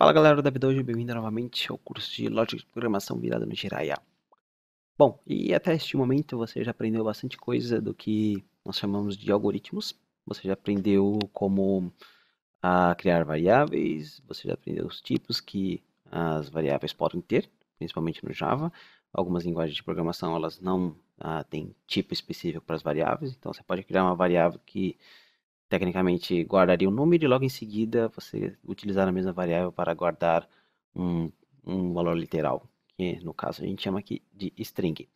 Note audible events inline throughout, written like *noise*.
Fala galera da vida hoje, bem-vindo novamente ao curso de Lógica de Programação virado no Jiraiya. Bom, e até este momento você já aprendeu bastante coisa do que nós chamamos de algoritmos. Você já aprendeu como a ah, criar variáveis, você já aprendeu os tipos que as variáveis podem ter, principalmente no Java. Algumas linguagens de programação elas não ah, têm tipo específico para as variáveis, então você pode criar uma variável que tecnicamente guardaria o número e logo em seguida você utilizar a mesma variável para guardar um, um valor literal, que no caso a gente chama aqui de string.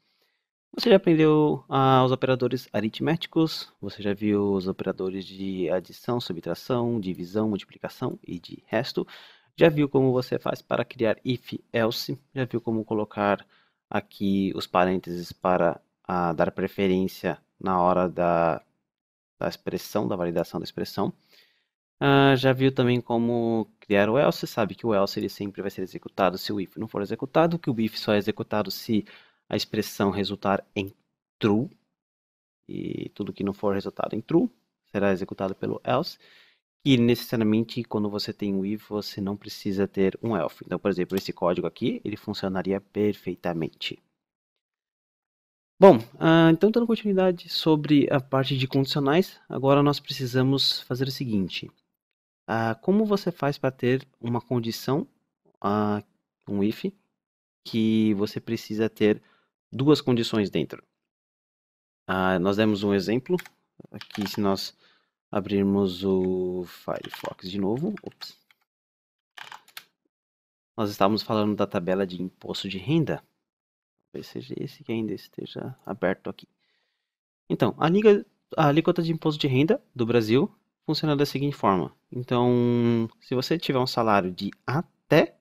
Você já aprendeu ah, os operadores aritméticos, você já viu os operadores de adição, subtração, divisão, multiplicação e de resto. Já viu como você faz para criar if, else, já viu como colocar aqui os parênteses para ah, dar preferência na hora da da expressão, da validação da expressão. Uh, já viu também como criar o else, sabe que o else ele sempre vai ser executado se o if não for executado, que o if só é executado se a expressão resultar em true, e tudo que não for resultado em true será executado pelo else, e necessariamente quando você tem o if você não precisa ter um else. Então, por exemplo, esse código aqui, ele funcionaria perfeitamente. Bom, ah, então dando continuidade sobre a parte de condicionais, agora nós precisamos fazer o seguinte. Ah, como você faz para ter uma condição, ah, um if, que você precisa ter duas condições dentro? nós demos um exemplo, aqui se nós abrirmos o Firefox de novo, ops, nós estávamos falando da tabela de imposto de renda, talvez seja esse que ainda esteja aberto aqui. Então, a, liga, a alíquota de imposto de renda do Brasil funciona da seguinte forma. Então, se você tiver um salário de até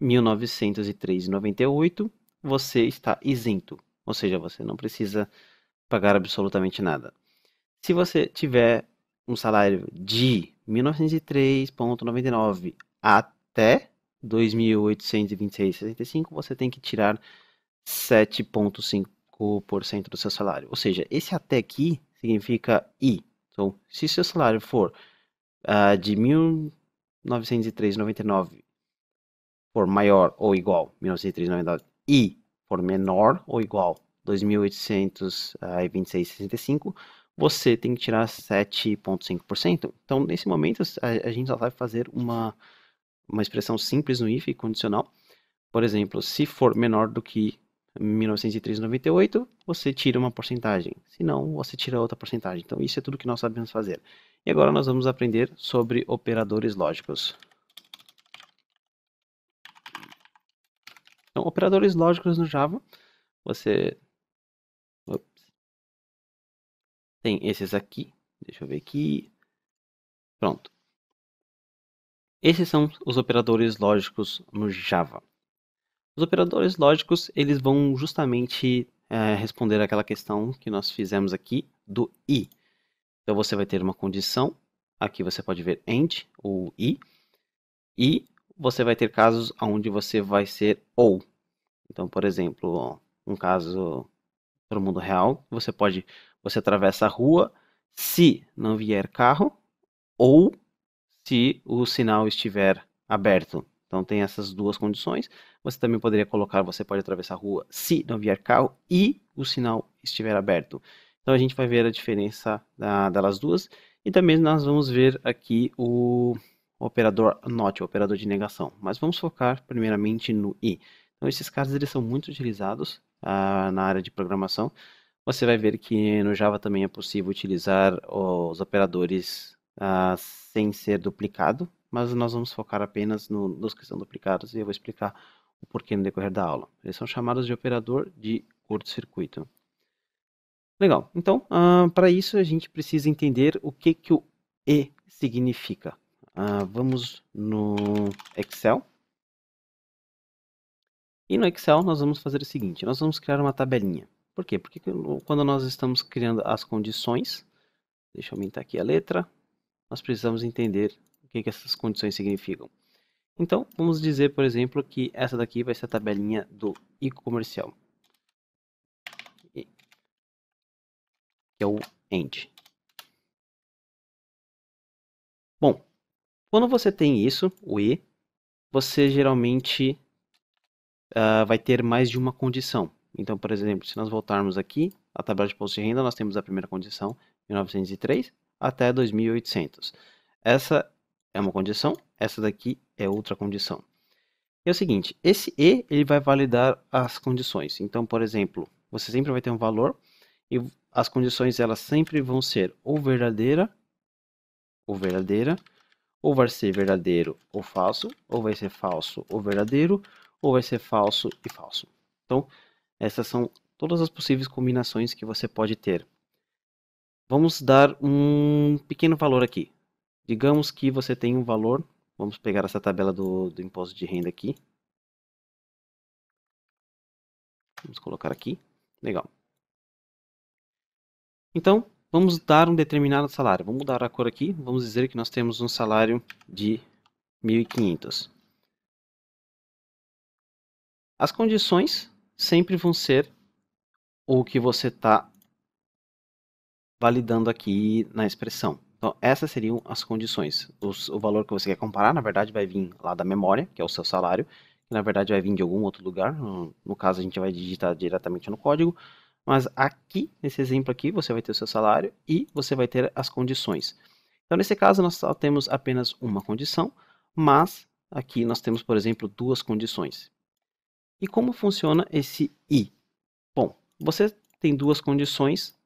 1903,98, você está isento, ou seja, você não precisa pagar absolutamente nada. Se você tiver um salário de 1903,99 até 2.826,65, você tem que tirar 7,5% do seu salário. Ou seja, esse até aqui significa I. Então, se seu salário for uh, de 1.903,99 for maior ou igual 1.903,99 e for menor ou igual 2.826,65, você tem que tirar 7,5%. Então, nesse momento, a, a gente só vai fazer uma, uma expressão simples no if condicional. Por exemplo, se for menor do que 1903,98, você tira uma porcentagem. Se não, você tira outra porcentagem. Então, isso é tudo que nós sabemos fazer. E agora nós vamos aprender sobre operadores lógicos. Então, operadores lógicos no Java, você Ops. tem esses aqui. Deixa eu ver aqui. Pronto. Esses são os operadores lógicos no Java. Os operadores lógicos, eles vão justamente é, responder aquela questão que nós fizemos aqui do i. Então, você vai ter uma condição, aqui você pode ver AND ou i, e você vai ter casos onde você vai ser OU. Então, por exemplo, um caso para o mundo real, você pode, você atravessa a rua se não vier carro ou se o sinal estiver aberto. Então, tem essas duas condições. Você também poderia colocar, você pode atravessar a rua se não vier carro e o sinal estiver aberto. Então a gente vai ver a diferença da, delas duas. E também nós vamos ver aqui o operador NOT, o operador de negação. Mas vamos focar primeiramente no I. Então esses casos eles são muito utilizados ah, na área de programação. Você vai ver que no Java também é possível utilizar os operadores ah, sem ser duplicado mas nós vamos focar apenas no, nos que são duplicados e eu vou explicar o porquê no decorrer da aula. Eles são chamados de operador de curto-circuito. Legal, então, uh, para isso a gente precisa entender o que, que o E significa. Uh, vamos no Excel. E no Excel nós vamos fazer o seguinte, nós vamos criar uma tabelinha. Por quê? Porque quando nós estamos criando as condições, deixa eu aumentar aqui a letra, nós precisamos entender que, que essas condições significam. Então, vamos dizer, por exemplo, que essa daqui vai ser a tabelinha do e-comercial. Que é o end. Bom, quando você tem isso, o e, você geralmente uh, vai ter mais de uma condição. Então, por exemplo, se nós voltarmos aqui, a tabela de imposto de renda, nós temos a primeira condição, 1903 até 2800. Essa é uma condição, essa daqui é outra condição. é o seguinte, esse E ele vai validar as condições. Então, por exemplo, você sempre vai ter um valor e as condições elas sempre vão ser ou verdadeira ou verdadeira, ou vai ser verdadeiro ou falso, ou vai ser falso ou verdadeiro, ou vai ser falso e falso. Então, essas são todas as possíveis combinações que você pode ter. Vamos dar um pequeno valor aqui. Digamos que você tem um valor, vamos pegar essa tabela do, do imposto de renda aqui. Vamos colocar aqui, legal. Então, vamos dar um determinado salário. Vamos mudar a cor aqui, vamos dizer que nós temos um salário de 1.500. As condições sempre vão ser o que você está validando aqui na expressão. Então, essas seriam as condições. Os, o valor que você quer comparar, na verdade, vai vir lá da memória, que é o seu salário, que na verdade vai vir de algum outro lugar. No, no caso, a gente vai digitar diretamente no código. Mas aqui, nesse exemplo aqui, você vai ter o seu salário e você vai ter as condições. Então, nesse caso, nós só temos apenas uma condição, mas aqui nós temos, por exemplo, duas condições. E como funciona esse i? Bom, você tem duas condições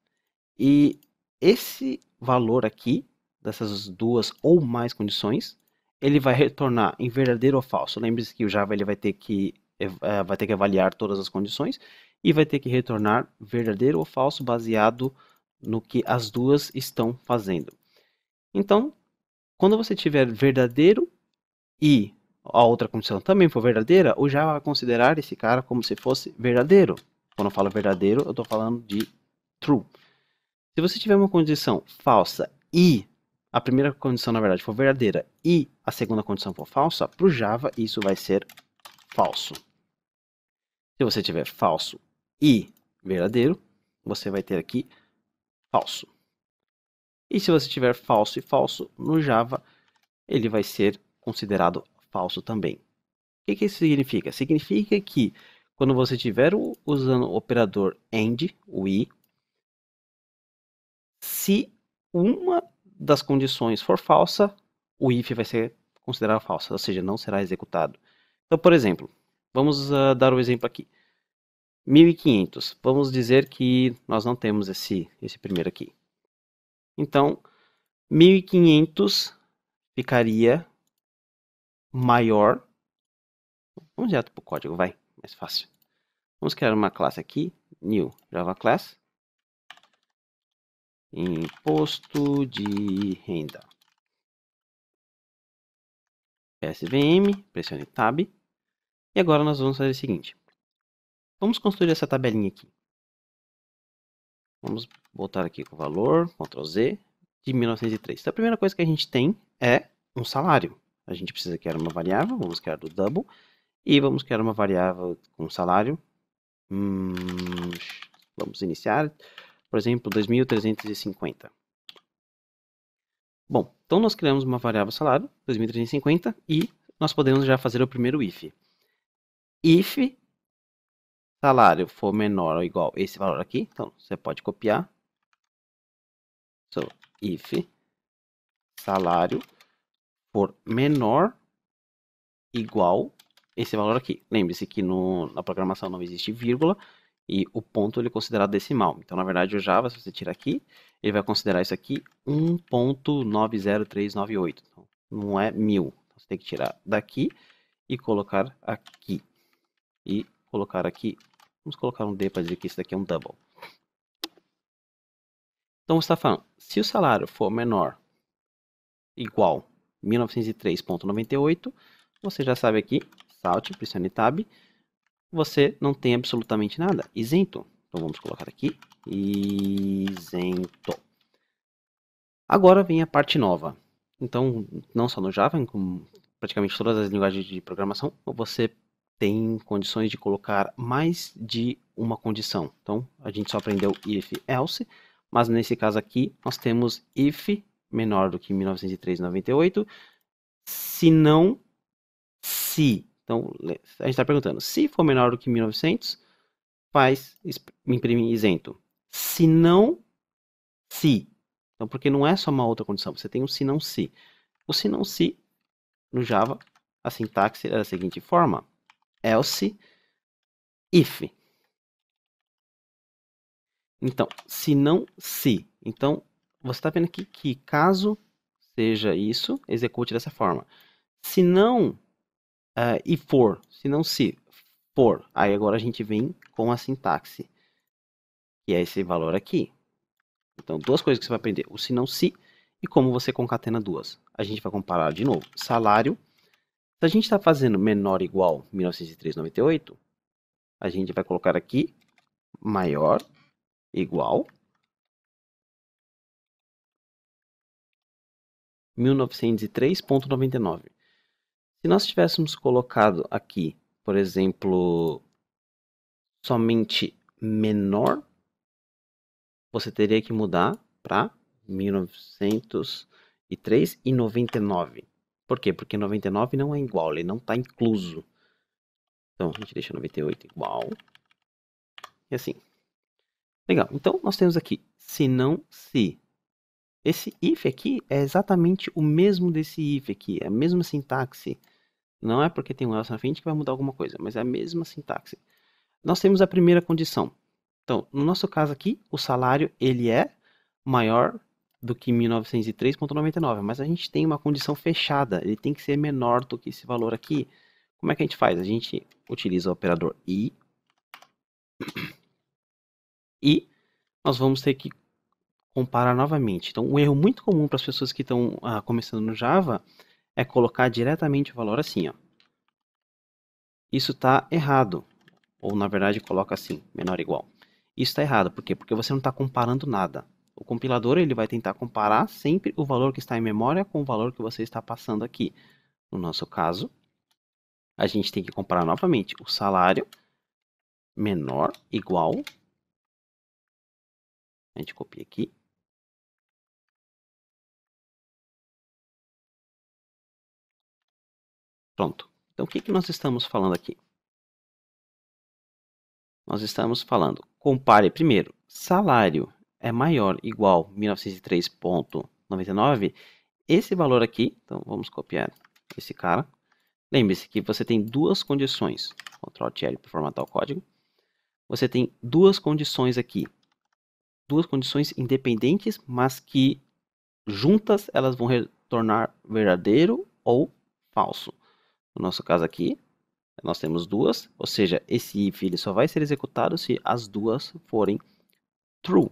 e esse valor aqui, dessas duas ou mais condições, ele vai retornar em verdadeiro ou falso. Lembre-se que o Java ele vai, ter que, eh, vai ter que avaliar todas as condições e vai ter que retornar verdadeiro ou falso baseado no que as duas estão fazendo. Então, quando você tiver verdadeiro e a outra condição também for verdadeira, o Java vai considerar esse cara como se fosse verdadeiro. Quando eu falo verdadeiro, eu estou falando de true. Se você tiver uma condição falsa e a primeira condição, na verdade, for verdadeira e a segunda condição for falsa, para o Java isso vai ser falso. Se você tiver falso e verdadeiro, você vai ter aqui falso. E se você tiver falso e falso no Java, ele vai ser considerado falso também. O que, que isso significa? Significa que quando você estiver usando o operador AND, o i, se uma das condições for falsa, o if vai ser considerado falso, ou seja, não será executado. Então, por exemplo, vamos uh, dar um exemplo aqui. 1500. Vamos dizer que nós não temos esse, esse primeiro aqui. Então, 1500 ficaria maior. Vamos direto para o código, vai, mais fácil. Vamos criar uma classe aqui, new Java Class. Imposto de renda. PSVM, pressione Tab. E agora nós vamos fazer o seguinte. Vamos construir essa tabelinha aqui. Vamos botar aqui o valor, Ctrl Z, de 1903. Então, a primeira coisa que a gente tem é um salário. A gente precisa criar uma variável, vamos criar do double. E vamos criar uma variável com salário. Hum, vamos iniciar por exemplo, 2.350. Bom, então nós criamos uma variável salário, 2.350, e nós podemos já fazer o primeiro if. If salário for menor ou igual a esse valor aqui, então você pode copiar. So, if salário for menor igual esse valor aqui. Lembre-se que no, na programação não existe vírgula, e o ponto ele é considerado decimal. Então, na verdade, o Java, se você tirar aqui, ele vai considerar isso aqui 1.90398. Então, não é mil. Então, você tem que tirar daqui e colocar aqui. E colocar aqui, vamos colocar um D para dizer que isso daqui é um double. Então, você está falando, se o salário for menor igual 1903.98, você já sabe aqui, salt, pressione tab, você não tem absolutamente nada. Isento. Então vamos colocar aqui. Isento. Agora vem a parte nova. Então, não só no Java, como praticamente todas as linguagens de programação, você tem condições de colocar mais de uma condição. Então, a gente só aprendeu if, else, mas nesse caso aqui, nós temos if menor do que 1903,98, se não, se então, a gente está perguntando, se for menor do que 1900, faz imprimir isento. Se não, se. Então, porque não é só uma outra condição, você tem um se não se. O se não se, no Java, a sintaxe é da seguinte forma. Else, if. Então, se não se. Então, você está vendo aqui que caso seja isso, execute dessa forma. Se não uh, e for, se não se for. Aí agora a gente vem com a sintaxe, que é esse valor aqui. Então, duas coisas que você vai aprender, o se não se e como você concatena duas. A gente vai comparar de novo, salário. Se a gente está fazendo menor igual 1903,98, a gente vai colocar aqui maior igual 1903,99. Se nós tivéssemos colocado aqui, por exemplo, somente menor, você teria que mudar para 1903 e 99. Por quê? Porque 99 não é igual, ele não está incluso. Então, a gente deixa 98 igual. E assim. Legal. Então, nós temos aqui, se não se. Esse if aqui é exatamente o mesmo desse if aqui, é a mesma sintaxe. Não é porque tem um else na frente que vai mudar alguma coisa, mas é a mesma sintaxe. Nós temos a primeira condição. Então, no nosso caso aqui, o salário ele é maior do que 1903.99, mas a gente tem uma condição fechada, ele tem que ser menor do que esse valor aqui. Como é que a gente faz? A gente utiliza o operador i e nós vamos ter que comparar novamente. Então, um erro muito comum para as pessoas que estão ah, começando no Java é colocar diretamente o valor assim, ó. Isso está errado. Ou na verdade coloca assim, menor igual. Isso está errado, por quê? Porque você não está comparando nada. O compilador ele vai tentar comparar sempre o valor que está em memória com o valor que você está passando aqui. No nosso caso, a gente tem que comparar novamente o salário menor igual a gente copia aqui Pronto. Então, o que, que nós estamos falando aqui? Nós estamos falando, compare primeiro, salário é maior igual 1903.99, esse valor aqui, então vamos copiar esse cara. Lembre-se que você tem duas condições, Ctrl L para formatar o código. Você tem duas condições aqui, duas condições independentes, mas que juntas elas vão retornar verdadeiro ou falso. No nosso caso aqui, nós temos duas, ou seja, esse if ele só vai ser executado se as duas forem true.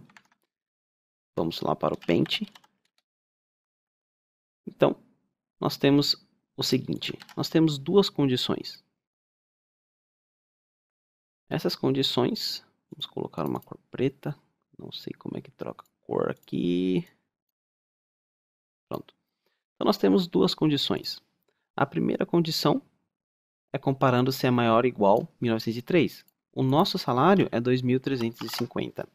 Vamos lá para o paint. Então, nós temos o seguinte, nós temos duas condições. Essas condições, vamos colocar uma cor preta, não sei como é que troca a cor aqui. Pronto. Então, nós temos duas condições. A primeira condição é comparando se é maior ou igual 1903. O nosso salário é 2.350.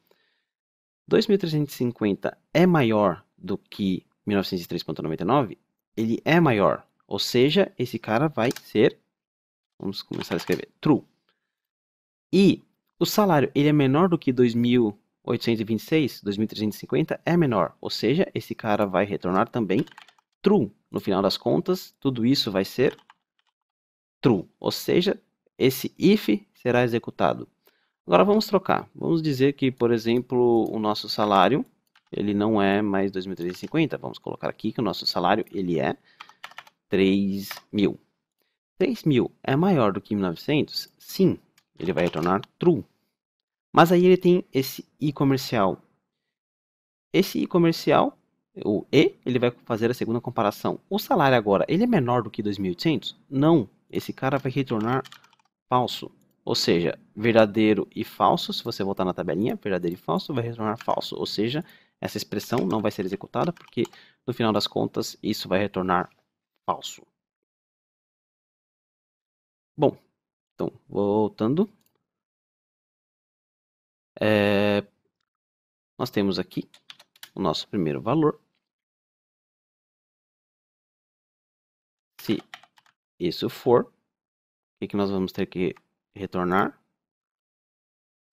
2.350 é maior do que 1903.99? Ele é maior. Ou seja, esse cara vai ser. Vamos começar a escrever. True. E o salário ele é menor do que 2.826, 2.350 é menor. Ou seja, esse cara vai retornar também true no final das contas, tudo isso vai ser true, ou seja, esse if será executado. Agora vamos trocar. Vamos dizer que, por exemplo, o nosso salário, ele não é mais 2.350. Vamos colocar aqui que o nosso salário, ele é 3.000. 3.000 é maior do que 1.900? Sim, ele vai retornar true. Mas aí ele tem esse i comercial. Esse i comercial o E, ele vai fazer a segunda comparação. O salário agora, ele é menor do que 2.800? Não. Esse cara vai retornar falso. Ou seja, verdadeiro e falso, se você voltar na tabelinha, verdadeiro e falso, vai retornar falso. Ou seja, essa expressão não vai ser executada, porque no final das contas, isso vai retornar falso. Bom, então, voltando. É, nós temos aqui o nosso primeiro valor. Se isso for, o que, nós vamos ter que retornar?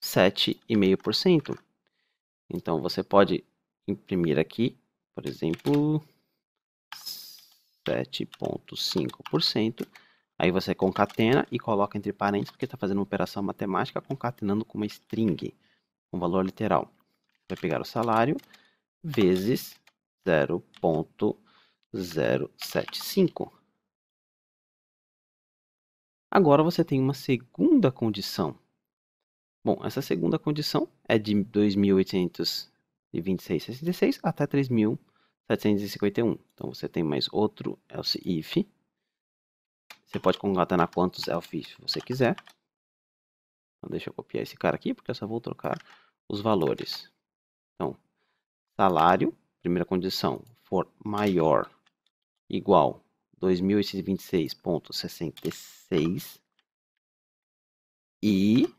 7,5%. Então, você pode imprimir aqui, por exemplo, 7,5%. Aí você concatena e coloca entre parênteses, porque está fazendo uma operação matemática, concatenando com uma string, um valor literal. Vai pegar o salário, vezes 0.075. Agora você tem uma segunda condição. Bom, essa segunda condição é de 2.826,66 até 3.751. Então você tem mais outro else if. Você pode concatenar quantos else if você quiser. Então deixa eu copiar esse cara aqui, porque eu só vou trocar os valores. Então, salário, primeira condição, for maior igual 2.026,66 e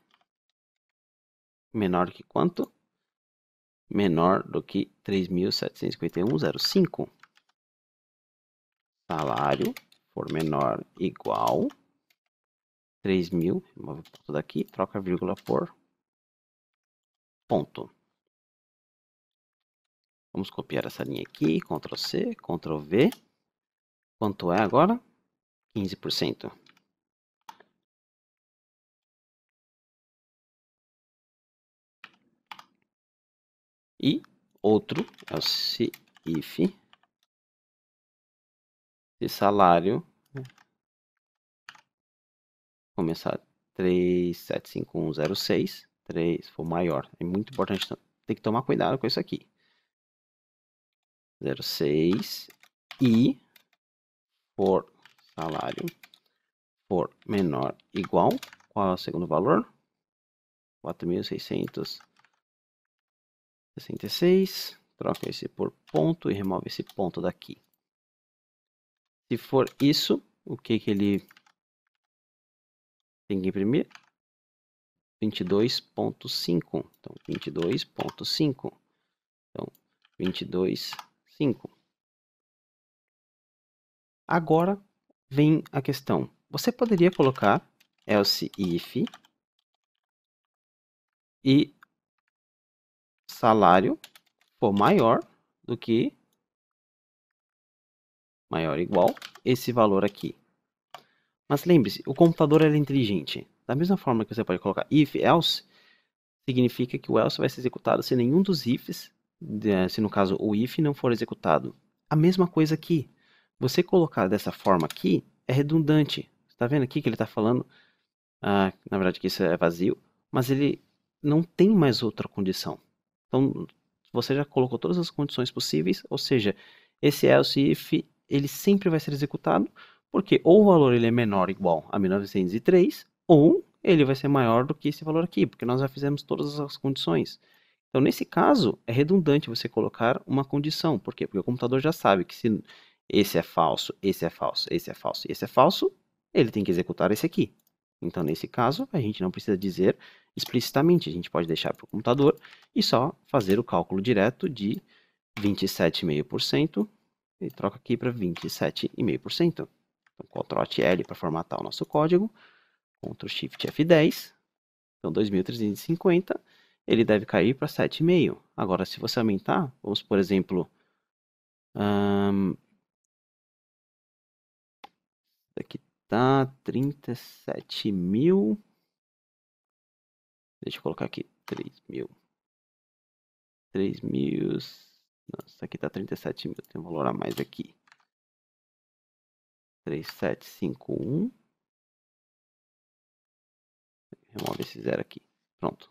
menor que quanto? Menor do que 3.751,05. Salário for menor igual 3.000, remove o ponto daqui, troca a vírgula por ponto. Vamos copiar essa linha aqui, Ctrl C, Ctrl V. Quanto é agora? 15%. E outro é o se if se salário começar 375106, 3 for maior. É muito importante, então, tem que tomar cuidado com isso aqui. 06 e for salário for menor igual, qual é o segundo valor? 4.666, troca esse por ponto e remove esse ponto daqui. Se for isso, o que, que ele tem que imprimir? 22.5, então 22.5, então 22.5 Agora vem a questão. Você poderia colocar else if e salário for maior do que maior ou igual esse valor aqui. Mas lembre-se, o computador é inteligente. Da mesma forma que você pode colocar if else, significa que o else vai ser executado se nenhum dos ifs eh, se no caso o if não for executado. A mesma coisa aqui. Você colocar dessa forma aqui é redundante. Está vendo aqui que ele está falando? Ah, na verdade, que isso é vazio, mas ele não tem mais outra condição. Então, você já colocou todas as condições possíveis, ou seja, esse else if ele sempre vai ser executado, porque ou o valor ele é menor ou igual a 1903, ou ele vai ser maior do que esse valor aqui, porque nós já fizemos todas as condições. Então, nesse caso, é redundante você colocar uma condição. Por quê? Porque o computador já sabe que se esse é falso, esse é falso, esse é falso, esse é falso, ele tem que executar esse aqui. Então, nesse caso, a gente não precisa dizer explicitamente, a gente pode deixar para o computador e só fazer o cálculo direto de 27,5% e troca aqui para 27,5%. Então, Ctrl L para formatar o nosso código, Ctrl Shift F10, então 2350 ele deve cair para 7,5. Agora, se você aumentar, vamos por exemplo, um, aqui está 37 mil. Deixa eu colocar aqui 3 mil. 3 mil. Nossa, aqui está 37 mil. Tem um valor a mais aqui. 3751. Remove esse zero aqui. Pronto.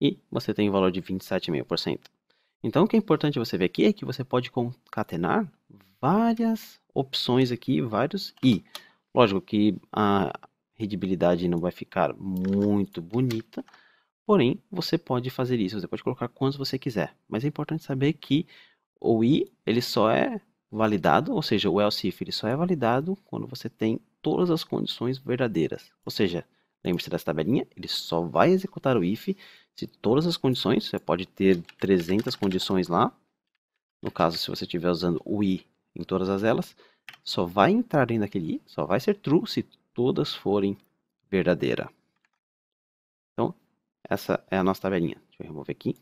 e você tem o um valor de 27,5%. Então, o que é importante você ver aqui é que você pode concatenar várias opções aqui, vários i. Lógico que a redibilidade não vai ficar muito bonita, porém, você pode fazer isso, você pode colocar quantos você quiser. Mas é importante saber que o i ele só é validado, ou seja, o else if ele só é validado quando você tem todas as condições verdadeiras. Ou seja, lembre-se dessa tabelinha, ele só vai executar o if de todas as condições. Você pode ter 300 condições lá. No caso, se você estiver usando o i em todas as elas, só vai entrar dentro daquele i, só vai ser true se todas forem verdadeiras. Então, essa é a nossa tabelinha. Deixa eu remover aqui.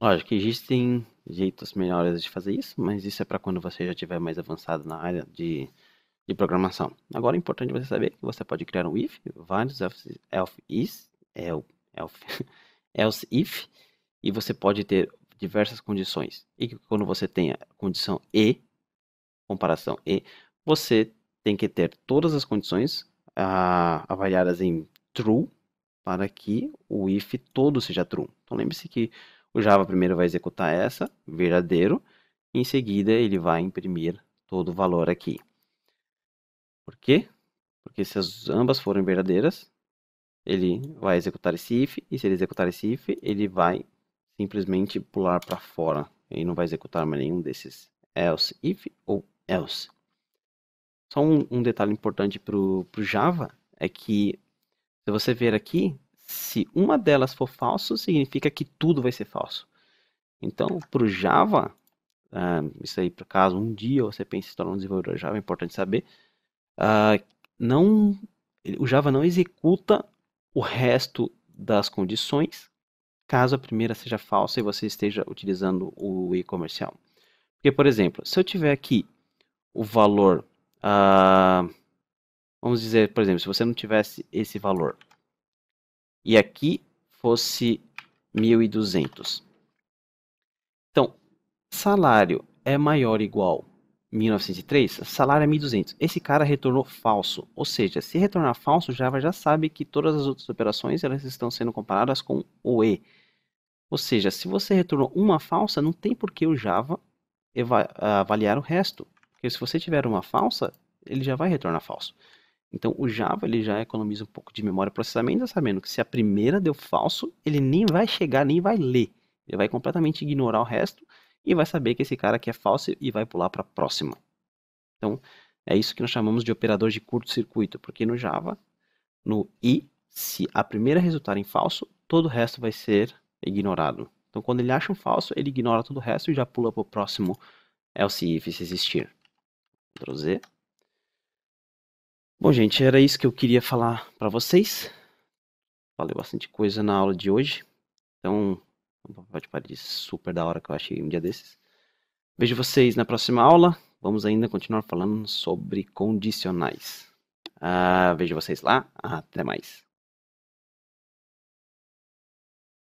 Lógico que existem jeitos melhores de fazer isso, mas isso é para quando você já estiver mais avançado na área de de programação. Agora é importante você saber que você pode criar um if, vários else, is, elf, else *laughs* if, e você pode ter diversas condições. E quando você tem a condição e, comparação e, você tem que ter todas as condições ah, avaliadas em true para que o if todo seja true. Então lembre-se que o Java primeiro vai executar essa, verdadeiro, em seguida ele vai imprimir todo o valor aqui. Por quê? Porque se as ambas forem verdadeiras, ele vai executar esse if, e se ele executar esse if, ele vai simplesmente pular para fora. Ele não vai executar mais nenhum desses else if ou else. Só um, um detalhe importante para o Java é que, se você ver aqui, se uma delas for falso, significa que tudo vai ser falso. Então, para o Java, uh, isso aí, por caso um dia você pense em se tornar um desenvolvedor Java, é importante saber, uh, não, o Java não executa o resto das condições caso a primeira seja falsa e você esteja utilizando o e comercial. Porque, por exemplo, se eu tiver aqui o valor, uh, vamos dizer, por exemplo, se você não tivesse esse valor e aqui fosse 1.200. Então, salário é maior ou igual 1903, salário é 1.200. Esse cara retornou falso. Ou seja, se retornar falso, Java já sabe que todas as outras operações elas estão sendo comparadas com o E. Ou seja, se você retornou uma falsa, não tem por que o Java avaliar o resto. Porque se você tiver uma falsa, ele já vai retornar falso. Então o Java ele já economiza um pouco de memória processamento, sabendo que se a primeira deu falso, ele nem vai chegar, nem vai ler. Ele vai completamente ignorar o resto e vai saber que esse cara aqui é falso e vai pular para a próxima. Então, é isso que nós chamamos de operador de curto-circuito, porque no Java, no i, se a primeira resultar em falso, todo o resto vai ser ignorado. Então, quando ele acha um falso, ele ignora todo o resto e já pula para o próximo else if se existir. Ctrl Z. Bom, gente, era isso que eu queria falar para vocês. Falei bastante coisa na aula de hoje. Então, Pode parecer super da hora que eu achei um dia desses. Vejo vocês na próxima aula. Vamos ainda continuar falando sobre condicionais. Ah, vejo vocês lá. Até mais.